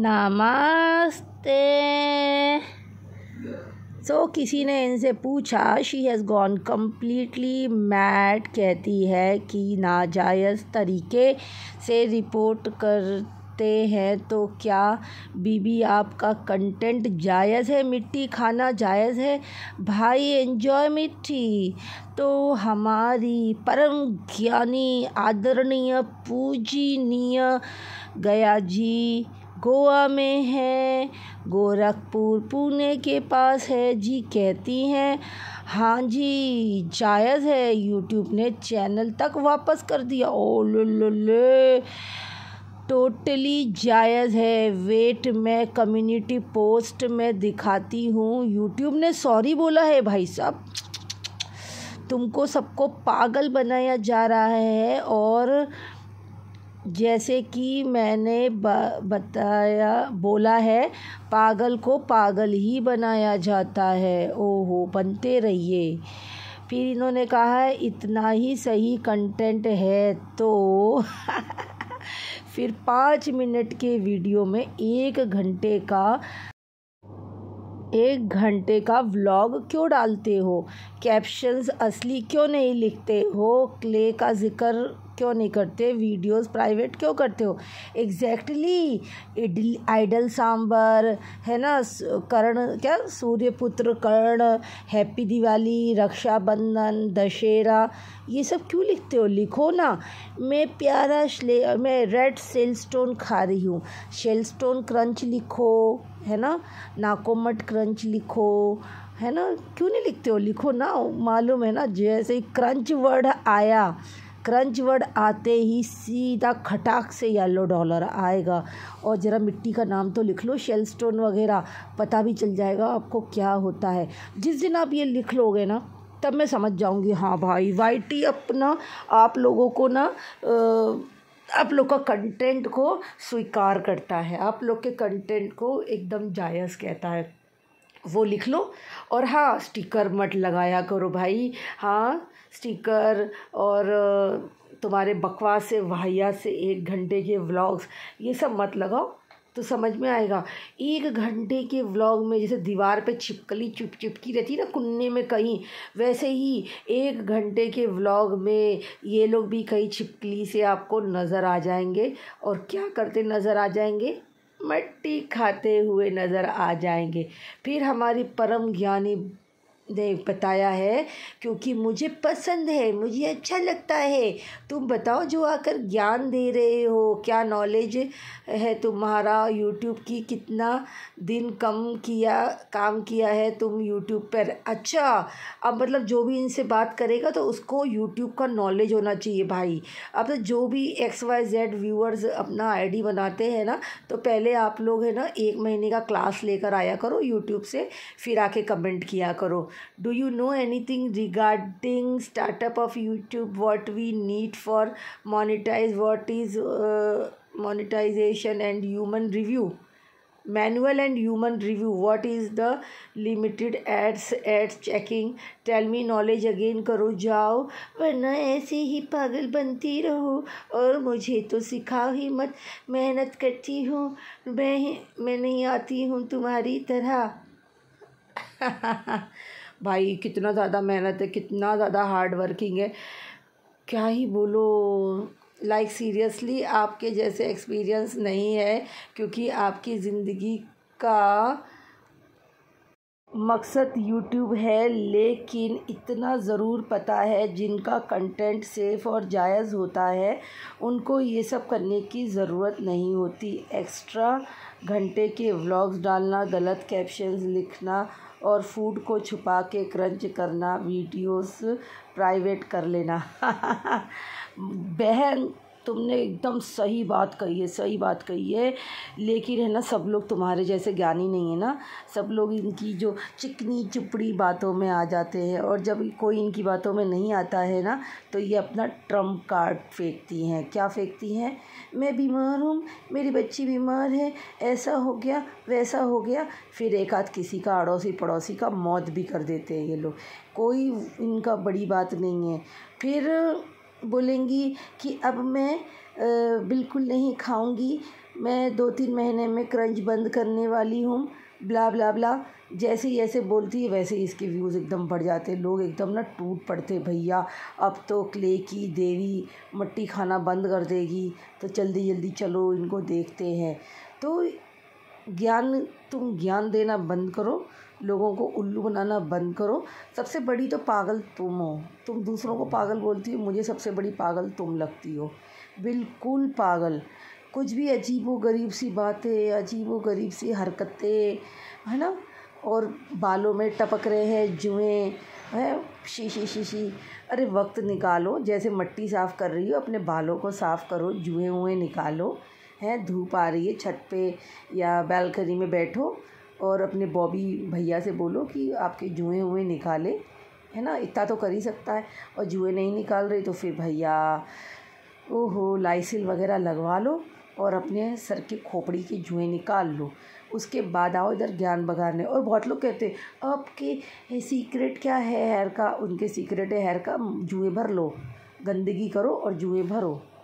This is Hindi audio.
नमस्ते सो so, किसी ने इनसे पूछा she has gone completely mad कहती है कि नाजायज़ तरीके से रिपोर्ट करते हैं तो क्या बीबी आपका कंटेंट जायज़ है मिट्टी खाना जायज़ है भाई एंजॉय मिट्टी तो हमारी परम ज्ञानी आदरणीय पूजनीय गया जी गोवा में है गोरखपुर पुणे के पास है जी कहती हैं हाँ जी जायज़ है यूट्यूब ने चैनल तक वापस कर दिया ओ ले टोटली जायज़ है वेट मैं कम्युनिटी पोस्ट में दिखाती हूँ यूट्यूब ने सॉरी बोला है भाई साहब तुमको सबको पागल बनाया जा रहा है और जैसे कि मैंने बताया बोला है पागल को पागल ही बनाया जाता है ओहो बनते रहिए फिर इन्होंने कहा है इतना ही सही कंटेंट है तो फिर पाँच मिनट के वीडियो में एक घंटे का एक घंटे का व्लॉग क्यों डालते हो कैप्शंस असली क्यों नहीं लिखते हो क्ले का जिक्र क्यों नहीं करते वीडियोस प्राइवेट क्यों करते हो एग्जैक्टली exactly, आइडल सांबर है ना कर्ण क्या सूर्यपुत्र कर्ण हैप्पी दिवाली रक्षाबंधन दशहरा ये सब क्यों लिखते हो लिखो ना मैं प्यारा श्ले मैं रेड सेल स्टोन खा रही हूँ शेल स्टोन क्रंच लिखो है ना नाको मट क्रंच लिखो है ना क्यों नहीं लिखते हो लिखो ना मालूम है ना जैसे ही क्रंच वर्ड आया क्रंच वर्ड आते ही सीधा खटाक से येलो डॉलर आएगा और ज़रा मिट्टी का नाम तो लिख लो शेल स्टोन वगैरह पता भी चल जाएगा आपको क्या होता है जिस दिन आप ये लिख लोगे ना तब मैं समझ जाऊँगी हाँ भाई वाई अपना आप लोगों को ना आ, आप लोग का कंटेंट को स्वीकार करता है आप लोग के कंटेंट को एकदम जायज़ कहता है वो लिख लो और हाँ स्टिकर मत लगाया करो भाई हाँ स्टिकर और तुम्हारे बकवास से वाहिया से एक घंटे के व्लॉग्स ये सब मत लगाओ तो समझ में आएगा एक घंटे के व्लॉग में जैसे दीवार पे छिपकली चुप चिपकी रहती है ना कुन्ने में कहीं वैसे ही एक घंटे के व्लॉग में ये लोग भी कहीं छिपकली से आपको नज़र आ जाएंगे और क्या करते नज़र आ जाएंगे मट्टी खाते हुए नज़र आ जाएंगे फिर हमारी परम ज्ञानी ने बताया है क्योंकि मुझे पसंद है मुझे अच्छा लगता है तुम बताओ जो आकर ज्ञान दे रहे हो क्या नॉलेज है तुम्हारा यूट्यूब की कितना दिन कम किया काम किया है तुम यूट्यूब पर अच्छा अब मतलब जो भी इनसे बात करेगा तो उसको यूट्यूब का नॉलेज होना चाहिए भाई अब तो जो भी एक्स वाई जेड व्यूअर्स अपना आईडी बनाते हैं ना तो पहले आप लोग है ना एक महीने का क्लास लेकर आया करो यूट्यूब से फिर आके कमेंट किया करो do you know anything regarding startup of YouTube what we need for monetize what is monetization and human review manual and human review what is the limited ads ads checking tell me knowledge again करो जाओ वरना ऐसे ही पागल बनती रहो और मुझे तो सिखाओ ही मत मेहनत करती हूँ मैं मैं नहीं आती हूँ तुम्हारी तरह भाई कितना ज़्यादा मेहनत है कितना ज़्यादा हार्ड वर्किंग है क्या ही बोलो लाइक सीरियसली आपके जैसे एक्सपीरियंस नहीं है क्योंकि आपकी ज़िंदगी का मकसद यूट्यूब है लेकिन इतना ज़रूर पता है जिनका कंटेंट सेफ़ और जायज़ होता है उनको ये सब करने की ज़रूरत नहीं होती एक्स्ट्रा घंटे के व्लॉग्स डालना गलत कैप्शंस लिखना और फूड को छुपा के क्रंच करना वीडियोस प्राइवेट कर लेना बहन तुमने एकदम सही बात कही है सही बात कही है लेकिन है ना सब लोग तुम्हारे जैसे ज्ञानी नहीं है ना सब लोग इनकी जो चिकनी चुपड़ी बातों में आ जाते हैं और जब कोई इनकी बातों में नहीं आता है ना तो ये अपना ट्रम्प कार्ड फेंकती हैं क्या फेंकती हैं मैं बीमार हूँ मेरी बच्ची बीमार है ऐसा हो गया वैसा हो गया फिर एक आध किसी का अड़ोसी पड़ोसी का मौत भी कर देते हैं ये लोग कोई इनका बड़ी बात नहीं है फिर बोलेंगी कि अब मैं बिल्कुल नहीं खाऊंगी मैं दो तीन महीने में क्रंच बंद करने वाली हूँ ब्ला ब्ला ब्ला जैसे ही ऐसे बोलती है वैसे ही इसके व्यूज़ एकदम बढ़ जाते लोग एकदम ना टूट पड़ते भैया अब तो क्ले की देवी मट्टी खाना बंद कर देगी तो जल्दी जल्दी चलो इनको देखते हैं तो ज्ञान तुम ज्ञान देना बंद करो लोगों को उल्लू बनाना बंद करो सबसे बड़ी तो पागल तुम हो तुम दूसरों को पागल बोलती हो मुझे सबसे बड़ी पागल तुम लगती हो बिल्कुल पागल कुछ भी अजीब व गरीब सी बातें अजीब व गरीब सी हरकतें है ना और बालों में टपक रहे हैं जुएँ है शीशी शीशी अरे वक्त निकालो जैसे मट्टी साफ़ कर रही हो अपने बालों को साफ़ करो जुएँ हुए निकालो है धूप आ रही है छत पे या बैलकनी में बैठो और अपने बॉबी भैया से बोलो कि आपके जुएँ हुए निकाले है ना इतना तो कर ही सकता है और जुए नहीं निकाल रही तो फिर भैया ओहो लाइसिल वगैरह लगवा लो और अपने सर के खोपड़ी के जुए निकाल लो उसके बाद आओ इधर ज्ञान बगाने और बहुत लोग कहते हैं आपके सीक्रेट क्या है हेयर का उनके सीक्रेट है हेयर का जुए भर लो गंदगी करो और जुए भरो